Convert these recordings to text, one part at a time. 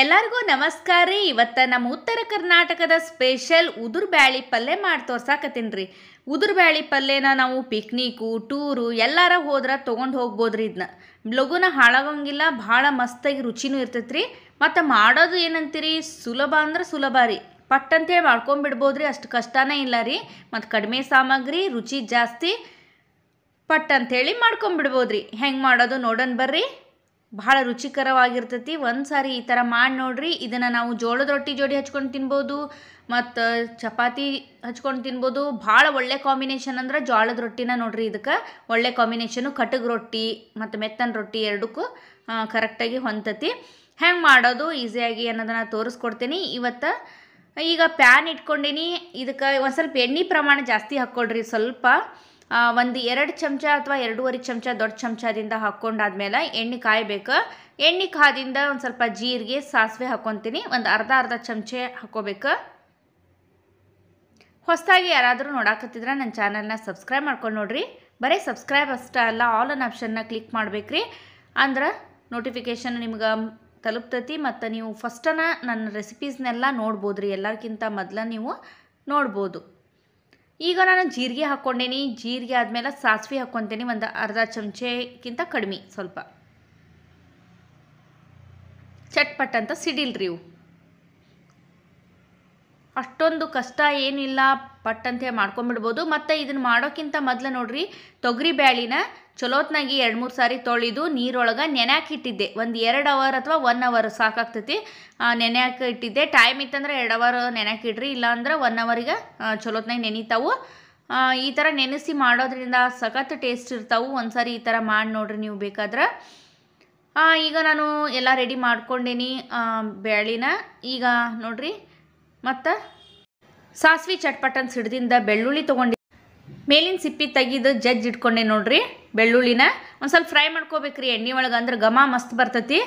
ಎಲ್ಲರಿಗೂ ನಮಸ್ಕಾರ ರೀ ಇವತ್ತ ನಮ್ಮ ಉತ್ತರ ಕರ್ನಾಟಕದ ಸ್ಪೆಷಲ್ ಉದುರು ಬ್ಯಾಳಿ ಪಲ್ಯ ಮಾಡಿ ತೋರ್ಸಾಕತ್ತೀನಿ ರೀ ಉದುರು ಬ್ಯಾಳಿ ಪಲ್ಯನ ನಾವು ಪಿಕ್ನಿಕು ಟೂರು ಎಲ್ಲಾರ ಹೋದ್ರೆ ತೊಗೊಂಡು ರೀ ಇದನ್ನ ಲಘುನ ಹಾಳಾಗಂಗಿಲ್ಲ ಭಾಳ ಮಸ್ತಾಗಿ ರುಚಿನೂ ಇರ್ತೈತೆ ರೀ ಮತ್ತು ಮಾಡೋದು ಏನಂತೀರಿ ಸುಲಭ ಅಂದ್ರೆ ಸುಲಭ ರೀ ಪಟ್ಟಂತೇಳಿ ಮಾಡ್ಕೊಂಬಿಡ್ಬೋದ್ರಿ ಅಷ್ಟು ಕಷ್ಟನೇ ಇಲ್ಲ ರೀ ಮತ್ತು ಕಡಿಮೆ ಸಾಮಗ್ರಿ ರುಚಿ ಜಾಸ್ತಿ ಪಟ್ಟಂತೇಳಿ ಮಾಡ್ಕೊಂಬಿಡ್ಬೋದ್ರಿ ಹೆಂಗೆ ಮಾಡೋದು ನೋಡೋಣ ಬರ್ರಿ ಭಾಳ ರುಚಿಕರವಾಗಿರ್ತೈತಿ ಒಂದು ಸಾರಿ ಈ ಥರ ಮಾಡಿ ನೋಡ್ರಿ ಇದನ್ನು ನಾವು ಜೋಳದ ರೊಟ್ಟಿ ಜೋಡಿ ಹಚ್ಕೊಂಡು ತಿನ್ಬೋದು ಮತ್ತು ಚಪಾತಿ ಹಚ್ಕೊಂಡು ತಿನ್ಬೋದು ಭಾಳ ಒಳ್ಳೆ ಕಾಂಬಿನೇಷನ್ ಅಂದ್ರೆ ಜೋಳದ ರೊಟ್ಟಿನ ನೋಡ್ರಿ ಇದಕ್ಕೆ ಒಳ್ಳೆ ಕಾಂಬಿನೇಷನು ಕಟಗ್ ರೊಟ್ಟಿ ಮತ್ತು ಮೆತ್ತನ ರೊಟ್ಟಿ ಎರಡಕ್ಕೂ ಕರೆಕ್ಟಾಗಿ ಹೊಂತತಿ ಹೆಂಗೆ ಮಾಡೋದು ಈಸಿಯಾಗಿ ಅನ್ನೋದನ್ನು ತೋರಿಸ್ಕೊಡ್ತೀನಿ ಇವತ್ತು ಈಗ ಪ್ಯಾನ್ ಇಟ್ಕೊಂಡಿನಿ ಇದಕ್ಕೆ ಒಂದು ಸ್ವಲ್ಪ ಎಣ್ಣೆ ಪ್ರಮಾಣ ಜಾಸ್ತಿ ಹಾಕ್ಕೊಳ್ರಿ ಸ್ವಲ್ಪ ಒಂದು ಎರಡು ಚಮಚ ಅಥವಾ ಎರಡೂವರೆ ಚಮಚ ದೊಡ್ಡ ಚಮಚದಿಂದ ಹಾಕ್ಕೊಂಡಾದ್ಮೇಲೆ ಎಣ್ಣೆ ಕಾಯಬೇಕು ಎಣ್ಣೆ ಕಾದಿಂದ ಒಂದು ಸ್ವಲ್ಪ ಜೀರಿಗೆ ಸಾಸಿವೆ ಹಾಕ್ಕೊತೀನಿ ಒಂದು ಅರ್ಧ ಅರ್ಧ ಚಮಚ ಹಾಕ್ಕೋಬೇಕು ಹೊಸದಾಗಿ ಯಾರಾದರೂ ನೋಡಾಕತ್ತಿದ್ರೆ ನನ್ನ ಚಾನಲ್ನ ಸಬ್ಸ್ಕ್ರೈಬ್ ಮಾಡ್ಕೊಂಡು ನೋಡ್ರಿ ಬರೀ ಸಬ್ಸ್ಕ್ರೈಬ್ ಅಷ್ಟೇ ಅಲ್ಲ ಆಲ್ ಅನ್ ಆಪ್ಷನ್ನ ಕ್ಲಿಕ್ ಮಾಡಬೇಕ್ರಿ ಅಂದ್ರೆ ನೋಟಿಫಿಕೇಷನ್ ನಿಮ್ಗೆ ತಲುಪ್ತೈತಿ ಮತ್ತು ನೀವು ಫಸ್ಟನ ನನ್ನ ರೆಸಿಪೀಸ್ನೆಲ್ಲ ನೋಡ್ಬೋದು ರೀ ಎಲ್ಲರಿಗಿಂತ ಮೊದಲ ನೀವು ನೋಡ್ಬೋದು ಈಗ ನಾನು ಜೀರಿಗೆ ಹಾಕ್ಕೊಂಡೇನಿ ಜೀರಿಗೆ ಆದಮೇಲೆ ಸಾಸಿವೆ ಹಾಕ್ಕೊತೀನಿ ಒಂದು ಅರ್ಧ ಚಮಚಕ್ಕಿಂತ ಕಡಿಮೆ ಸ್ವಲ್ಪ ಚಟ್ಪಟ್ ಅಂತ ಸಿಡಿಲ್ರಿ ಇವು ಅಷ್ಟೊಂದು ಕಷ್ಟ ಏನಿಲ್ಲ ಪಟ್ ಅಂತ ಹೇಳಿ ಮಾಡ್ಕೊಂಬಿಡ್ಬೋದು ಮತ್ತು ಇದನ್ನು ಮಾಡೋಕ್ಕಿಂತ ಮೊದಲು ನೋಡ್ರಿ ತೊಗರಿ ಬ್ಯಾಳಿನ ಚಲೋತ್ನಾಗಿ ಎರಡು ಮೂರು ಸಾರಿ ತೊಳೆದು ನೀರೊಳಗೆ ನೆನೆಯಾಕೆ ಇಟ್ಟಿದ್ದೆ ಒಂದು ಎರಡು ಅವರ್ ಅಥವಾ ಒನ್ ಅವರ್ ಸಾಕಾಗ್ತೈತಿ ನೆನೆಯಾಕೆ ಇಟ್ಟಿದ್ದೆ ಟೈಮ್ ಇತ್ತಂದ್ರೆ ಎರಡು ಅವರ್ ನೆನೆಯಾಕೆ ಇಡ್ರಿ ಇಲ್ಲಾಂದ್ರೆ ಒನ್ ಅವರಿಗೆ ಚಲೋತ್ನಾಗಿ ನೆನೀತಾವು ಈ ಥರ ನೆನೆಸಿ ಮಾಡೋದ್ರಿಂದ ಸಖತ್ ಟೇಸ್ಟ್ ಇರ್ತಾವೆ ಒಂದು ಸಾರಿ ಈ ಥರ ಮಾಡಿ ನೋಡ್ರಿ ನೀವು ಬೇಕಾದ್ರೆ ಈಗ ನಾನು ಎಲ್ಲ ರೆಡಿ ಮಾಡ್ಕೊಂಡೀನಿ ಬ್ಯಾಳಿನ ಈಗ ನೋಡ್ರಿ ಮತ್ತು ಸಾಸ್ವಿ ಚಟ್ಪಟನ್ ಸಿಡ್ದಿಂದ ಬೆಳ್ಳುಳ್ಳಿ ತೊಗೊಂಡು ಮೇಲಿನ ಸಿಪ್ಪಿ ತೆಗೆದು ಜಜ್ಜಿ ಇಟ್ಕೊಂಡೆ ನೋಡ್ರಿ ಬೆಳ್ಳುಳ್ಳಿನ ಒಂದು ಸ್ವಲ್ಪ ಫ್ರೈ ಮಾಡ್ಕೋಬೇಕ್ರಿ ಎಣ್ಣೆ ಒಳಗೆ ಅಂದ್ರೆ ಘಮ ಮಸ್ತ್ ಬರ್ತೈತಿ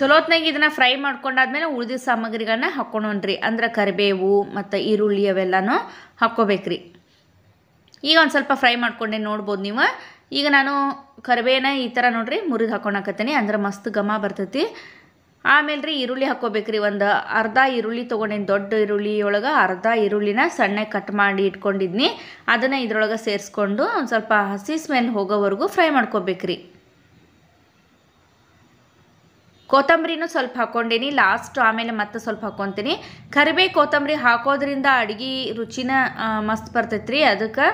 ಚಲೋತ್ನಾಗ ಇದನ್ನು ಫ್ರೈ ಮಾಡ್ಕೊಂಡಾದ್ಮೇಲೆ ಉಳಿದಿದ್ದ ಸಾಮಗ್ರಿಗಳನ್ನ ಹಾಕ್ಕೊಂಡ್ರಿ ಅಂದ್ರೆ ಕರಿಬೇವು ಮತ್ತು ಈರುಳ್ಳಿ ಅವೆಲ್ಲನೂ ಹಾಕ್ಕೋಬೇಕ್ರಿ ಈಗ ಒಂದು ಸ್ವಲ್ಪ ಫ್ರೈ ಮಾಡ್ಕೊಂಡೆ ನೋಡ್ಬೋದು ನೀವು ಈಗ ನಾನು ಕರಿಬೇನ ಈ ಥರ ನೋಡ್ರಿ ಮುರಿದು ಹಾಕತ್ತೀನಿ ಅಂದ್ರೆ ಮಸ್ತ್ ಘಮ ಬರ್ತೈತಿ ಆಮೇಲೆ ರೀ ಈರುಳ್ಳಿ ಹಾಕ್ಕೋಬೇಕ್ರಿ ಒಂದು ಅರ್ಧ ಈರುಳ್ಳಿ ತೊಗೊಂಡಿನಿ ದೊಡ್ಡ ಈರುಳ್ಳಿ ಒಳಗೆ ಅರ್ಧ ಈರುಳ್ಳಿನ ಸಣ್ಣ ಕಟ್ ಮಾಡಿ ಇಟ್ಕೊಂಡಿದ್ನಿ ಅದನ್ನು ಇದ್ರೊಳಗೆ ಸೇರಿಸ್ಕೊಂಡು ಒಂದು ಸ್ವಲ್ಪ ಹಸಿ ಸ್ಮೆಲ್ ಹೋಗೋವರೆಗೂ ಫ್ರೈ ಮಾಡ್ಕೋಬೇಕ್ರಿ ಕೊತ್ತಂಬರಿನೂ ಸ್ವಲ್ಪ ಹಾಕ್ಕೊಂಡೇನಿ ಲಾಸ್ಟ್ ಆಮೇಲೆ ಮತ್ತೆ ಸ್ವಲ್ಪ ಹಾಕ್ಕೊತೀನಿ ಕರಿಬೇ ಕೊತ್ತಂಬರಿ ಹಾಕೋದ್ರಿಂದ ಅಡುಗೆ ರುಚಿನ ಮಸ್ತ್ ಬರ್ತೈತ್ರಿ ರೀ ಅದಕ್ಕೆ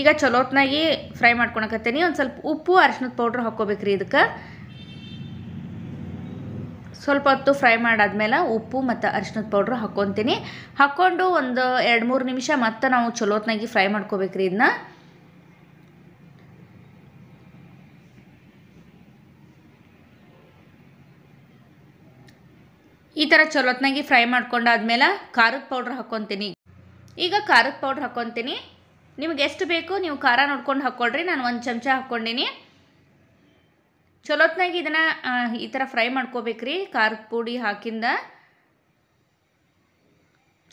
ಈಗ ಚಲೋತ್ನಾಗಿ ಫ್ರೈ ಮಾಡ್ಕೊಳಕತ್ತೀನಿ ಒಂದು ಸ್ವಲ್ಪ ಉಪ್ಪು ಅರಿಶಿನದ ಪೌಡ್ರ್ ಹಾಕ್ಕೋಬೇಕ್ರಿ ಇದಕ್ಕೆ ಸ್ವಲ್ಪ ಹೊತ್ತು ಫ್ರೈ ಮಾಡಾದ್ಮೇಲೆ ಉಪ್ಪು ಮತ್ತು ಅರಿಶಿನದ ಪೌಡ್ರ್ ಹಾಕ್ಕೊತೀನಿ ಹಾಕ್ಕೊಂಡು ಒಂದು ಎರಡು ಮೂರು ನಿಮಿಷ ಮತ್ತೆ ನಾವು ಚಲೋತ್ನಾಗಿ ಫ್ರೈ ಮಾಡ್ಕೋಬೇಕ್ರಿ ಇದನ್ನ ಈ ಥರ ಚಲೋತ್ನಾಗಿ ಫ್ರೈ ಮಾಡ್ಕೊಂಡಾದ್ಮೇಲೆ ಖಾರದ ಪೌಡ್ರ್ ಹಾಕ್ಕೊತೀನಿ ಈಗ ಖಾರದ ಪೌಡ್ರ್ ಹಾಕ್ಕೊತೀನಿ ನಿಮ್ಗೆ ಎಷ್ಟು ಬೇಕು ನೀವು ಖಾರ ನೋಡ್ಕೊಂಡು ಹಾಕ್ಕೊಳ್ರಿ ನಾನು ಒಂದು ಚಮಚ ಹಾಕ್ಕೊಂಡಿನಿ ಚಲೋತ್ನಾಗ ಇದನ್ನು ಈ ಥರ ಫ್ರೈ ಮಾಡ್ಕೋಬೇಕ್ರಿ ಖಾರದ ಪುಡಿ ಹಾಕಿಂದ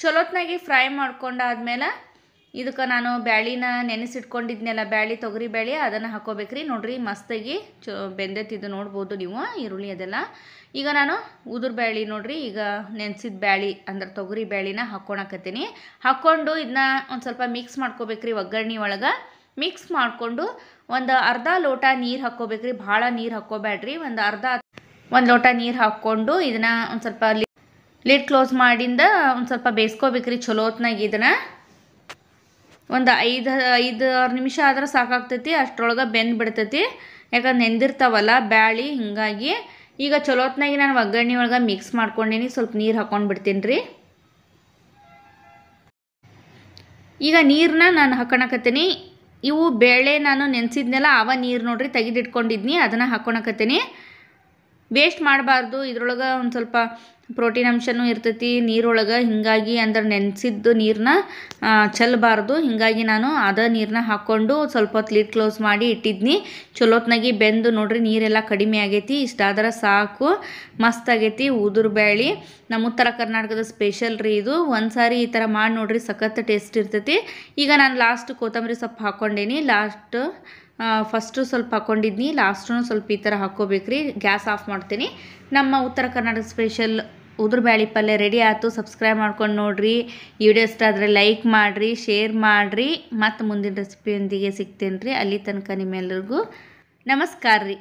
ಚಲೋತ್ನಾಗಿ ಫ್ರೈ ಮಾಡ್ಕೊಂಡಾದ್ಮೇಲೆ ಇದಕ್ಕೆ ನಾನು ಬ್ಯಾಳಿನ ನೆನೆಸಿಟ್ಕೊಂಡಿದ್ನೆಲ್ಲ ಬ್ಯಾಳಿ ತೊಗರಿ ಬ್ಯಾಳಿ ಅದನ್ನು ಹಾಕೋಬೇಕ್ರಿ ನೋಡಿರಿ ಮಸ್ತಾಗಿ ಚೊ ಬೆಂದೈತಿದ್ದು ನೋಡ್ಬೋದು ನೀವು ಈರುಳ್ಳಿ ಅದೆಲ್ಲ ಈಗ ನಾನು ಉದುರು ಬ್ಯಾಳಿ ನೋಡಿರಿ ಈಗ ನೆನೆಸಿದ ಬ್ಯಾಳಿ ಅಂದ್ರೆ ತೊಗರಿ ಬ್ಯಾಳಿನ ಹಾಕ್ಕೊಳಕತ್ತೀನಿ ಹಾಕ್ಕೊಂಡು ಇದನ್ನ ಒಂದು ಸ್ವಲ್ಪ ಮಿಕ್ಸ್ ಮಾಡ್ಕೋಬೇಕ್ರಿ ಒಗ್ಗರಣೆ ಒಳಗೆ ಮಿಕ್ಸ್ ಮಾಡಿಕೊಂಡು ಒಂದು ಅರ್ಧ ಲೋಟ ನೀರು ಹಾಕ್ಕೋಬೇಕ್ರಿ ಭಾಳ ನೀರು ಹಾಕ್ಕೋಬೇಡ್ರಿ ಒಂದು ಅರ್ಧ ಒಂದು ಲೋಟ ನೀರು ಹಾಕ್ಕೊಂಡು ಇದನ್ನ ಒಂದು ಸ್ವಲ್ಪ ಲಿಡ್ ಕ್ಲೋಸ್ ಮಾಡಿಂದ ಒಂದು ಸ್ವಲ್ಪ ಬೇಯಿಸ್ಕೋಬೇಕ್ರಿ ಹೊತ್ತಿನಾಗ ಇದನ್ನ ಒಂದು ಐದು ಐದು ನಿಮಿಷ ಆದ್ರೆ ಸಾಕಾಗ್ತೈತಿ ಅಷ್ಟರೊಳಗೆ ಬೆಂದು ಬಿಡ್ತೈತಿ ಯಾಕಂದ್ರೆ ನೆಂದಿರ್ತಾವಲ್ಲ ಬ್ಯಾಳಿ ಹಿಂಗಾಗಿ ಈಗ ಹೊತ್ತಿನಾಗಿ ನಾನು ಒಗ್ಗರಣೆ ಒಳಗೆ ಮಿಕ್ಸ್ ಮಾಡ್ಕೊಂಡೇನಿ ಸ್ವಲ್ಪ ನೀರು ಹಾಕ್ಕೊಂಡು ಬಿಡ್ತೀನಿ ರೀ ಈಗ ನೀರನ್ನ ನಾನು ಹಾಕೋಣಕತ್ತೀನಿ ಇವು ಬೇಳೆ ನಾನು ನೆನೆಸಿದ್ನೆಲ್ಲ ಆವ ನೀರು ನೋಡ್ರಿ ತೆಗೆದಿಟ್ಕೊಂಡಿದ್ನಿ ಅದನ್ನು ಹಾಕ್ಕೊಳಕತ್ತೀನಿ ವೇಸ್ಟ್ ಮಾಡಬಾರ್ದು ಇದ್ರೊಳಗೆ ಒಂದು ಸ್ವಲ್ಪ ಪ್ರೋಟೀನ್ ಅಂಶನೂ ಇರ್ತೈತಿ ನೀರೊಳಗೆ ಹೀಗಾಗಿ ಅಂದ್ರೆ ನೆನೆಸಿದ್ದು ನೀರನ್ನ ಚೆಲ್ಲಬಾರ್ದು ಹೀಗಾಗಿ ನಾನು ಅದ ನೀರನ್ನ ಹಾಕ್ಕೊಂಡು ಸ್ವಲ್ಪ ಹೊತ್ತು ಲೀಡ್ ಕ್ಲೋಸ್ ಮಾಡಿ ಇಟ್ಟಿದ್ನಿ ಚಲೋತ್ನಾಗಿ ಬೆಂದು ನೋಡ್ರಿ ನೀರೆಲ್ಲ ಕಡಿಮೆ ಆಗೈತಿ ಇಷ್ಟಾದ್ರೆ ಸಾಕು ಮಸ್ತ್ ಆಗೈತಿ ಉದುರು ಬ್ಯಾಳಿ ನಮ್ಮ ಉತ್ತರ ಕರ್ನಾಟಕದ ಸ್ಪೆಷಲ್ ರೀ ಇದು ಒಂದು ಸಾರಿ ಈ ಥರ ಮಾಡಿ ನೋಡ್ರಿ ಸಖತ್ ಟೇಸ್ಟ್ ಇರ್ತೈತಿ ಈಗ ನಾನು ಲಾಸ್ಟ್ ಕೊತ್ತಂಬರಿ ಸೊಪ್ಪು ಹಾಕ್ಕೊಂಡೇನಿ ಲಾಸ್ಟ್ ಫಸ್ಟು ಸ್ವಲ್ಪ ಹಾಕ್ಕೊಂಡಿದ್ನಿ ಲಾಸ್ಟೂ ಸ್ವಲ್ಪ ಈ ಥರ ಹಾಕ್ಕೋಬೇಕ್ರಿ ಗ್ಯಾಸ್ ಆಫ್ ಮಾಡ್ತೀನಿ ನಮ್ಮ ಉತ್ತರ ಕರ್ನಾಟಕ ಸ್ಪೆಷಲ್ ಉದ್ರ ಬ್ಯಾಳಿ ಪಲ್ಯ ರೆಡಿ ಆಯಿತು ಸಬ್ಸ್ಕ್ರೈಬ್ ಮಾಡ್ಕೊಂಡು ನೋಡಿರಿ ವಿಡಿಯೋ ಇಷ್ಟ ಆದರೆ ಲೈಕ್ ಮಾಡಿರಿ ಶೇರ್ ಮಾಡಿರಿ ಮತ್ತು ಮುಂದಿನ ರೆಸಿಪಿಯೊಂದಿಗೆ ಸಿಗ್ತೇನೆ ರೀ ಅಲ್ಲಿ ತನಕ ನಿಮ್ಮೆಲ್ಲರಿಗೂ ನಮಸ್ಕಾರ ರೀ